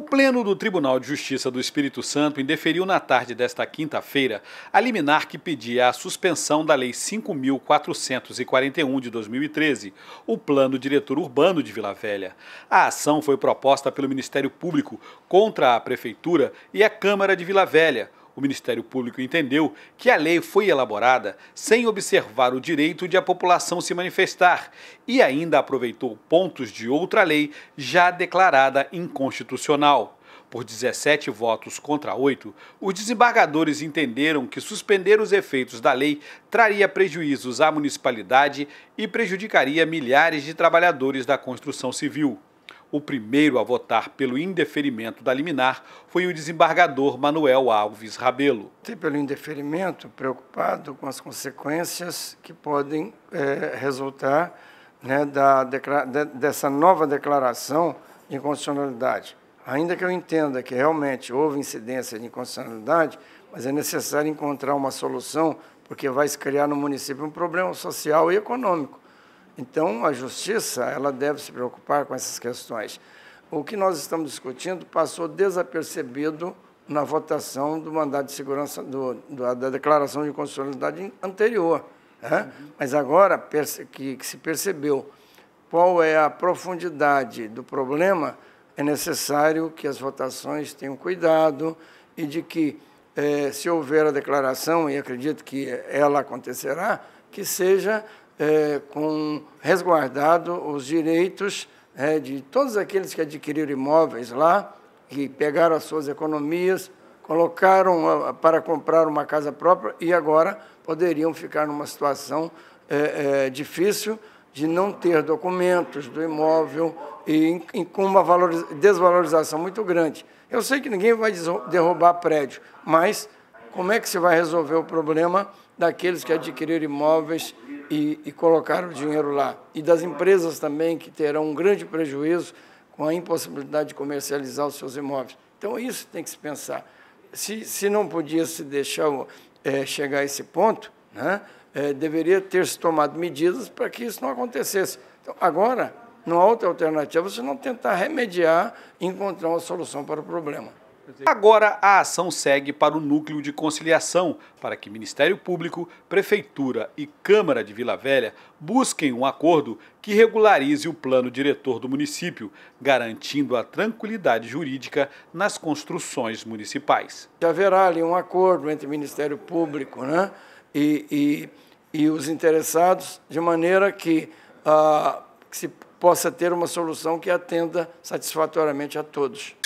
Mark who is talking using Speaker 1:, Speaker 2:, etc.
Speaker 1: O Pleno do Tribunal de Justiça do Espírito Santo indeferiu na tarde desta quinta-feira a liminar que pedia a suspensão da Lei 5.441 de 2013, o Plano Diretor Urbano de Vila Velha. A ação foi proposta pelo Ministério Público contra a Prefeitura e a Câmara de Vila Velha o Ministério Público entendeu que a lei foi elaborada sem observar o direito de a população se manifestar e ainda aproveitou pontos de outra lei já declarada inconstitucional. Por 17 votos contra 8, os desembargadores entenderam que suspender os efeitos da lei traria prejuízos à municipalidade e prejudicaria milhares de trabalhadores da construção civil. O primeiro a votar pelo indeferimento da liminar foi o desembargador Manuel Alves Rabelo.
Speaker 2: Pelo indeferimento, preocupado com as consequências que podem é, resultar né, da, de, dessa nova declaração de inconstitucionalidade. Ainda que eu entenda que realmente houve incidência de inconstitucionalidade, mas é necessário encontrar uma solução, porque vai se criar no município um problema social e econômico então, a justiça ela deve se preocupar com essas questões. O que nós estamos discutindo passou desapercebido na votação do mandato de segurança, do, do da declaração de constitucionalidade anterior. Né? Uhum. Mas agora que, que se percebeu qual é a profundidade do problema, é necessário que as votações tenham cuidado e de que, eh, se houver a declaração, e acredito que ela acontecerá, que seja é, com resguardado os direitos é, de todos aqueles que adquiriram imóveis lá, que pegaram as suas economias, colocaram para comprar uma casa própria e agora poderiam ficar numa situação é, é, difícil de não ter documentos do imóvel e, com uma desvalorização muito grande. Eu sei que ninguém vai derrubar prédio, mas como é que se vai resolver o problema daqueles que adquiriram imóveis e, e colocar o dinheiro lá. E das empresas também, que terão um grande prejuízo com a impossibilidade de comercializar os seus imóveis. Então, isso tem que se pensar. Se, se não podia se deixar é, chegar a esse ponto, né, é, deveria ter-se tomado medidas para que isso não acontecesse. Então, agora, não há outra alternativa, não tentar remediar e encontrar uma solução para o problema.
Speaker 1: Agora a ação segue para o núcleo de conciliação, para que Ministério Público, Prefeitura e Câmara de Vila Velha busquem um acordo que regularize o plano diretor do município, garantindo a tranquilidade jurídica nas construções
Speaker 2: municipais. Haverá ali um acordo entre Ministério Público né, e, e, e os interessados, de maneira que, ah, que se possa ter uma solução que atenda satisfatoriamente a todos.